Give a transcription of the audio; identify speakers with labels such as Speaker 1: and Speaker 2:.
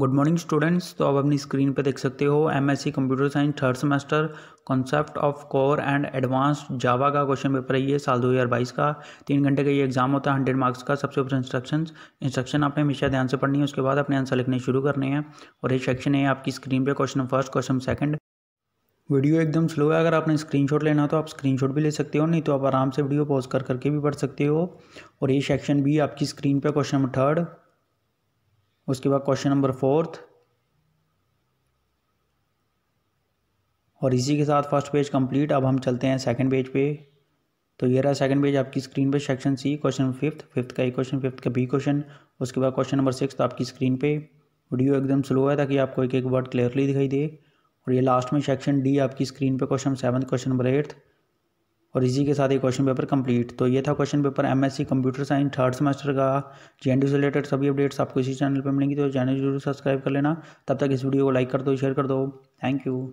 Speaker 1: good morning students तो आप अपनी स्क्रीन पर देख सकते हो MSc computer science third semester concept of core and advance Java का क्वेश्चन पेपर है ये साल 2022 का तीन घंटे का ये एग्जाम होता है हंड्रेड मार्क्स का सबसे ऊपर इंस्ट्रक्शंस इंस्ट्रक्शन आपने हमेशा ध्यान से पढ़नी है उसके बाद अपने आंसर लिखने शुरू करने हैं और ये सेक्शन है आपकी स्क्रीन पर question first question second video एकदम स्लो है अगर आपने स्क्रीनशॉट लेना हो तो आप स्क्रीनशॉट भी ले सकते हो नहीं तो आप आराम से वीडियो पॉज कर करके भी पढ़ सकते हो और ये सेक्शन भी आपकी स्क्रीन पर क्वेश्चन नंबर थर्ड उसके बाद क्वेश्चन नंबर फोर्थ और इसी के साथ फर्स्ट पेज कंप्लीट अब हम चलते हैं सेकंड पेज पे तो ये रहा सेकंड पेज आपकी स्क्रीन पे section C question fifth fifth का ए क्वेश्चन फिफ्थ का बी क्वेश्चन उसके बाद क्वेश्चन नंबर सिक्स आपकी स्क्रीन पे वीडियो एकदम स्लो है ताकि आपको एक एक वर्ड क्लियरली दिखाई दे और ये लास्ट में सेक्शन डी आपकी स्क्रीन पे question seven question number eighth और इसी के साथ ये क्वेश्चन पेपर कंप्लीट तो ये था question paper MSc computer science third semester का जे एन से रिलेटेड सभी अपडेट्स आपको इसी चैनल पर मिलेंगी तो चैनल जरूर सब्सक्राइब कर लेना तब तक इस वीडियो को लाइक कर दो शेयर कर दो थैंक यू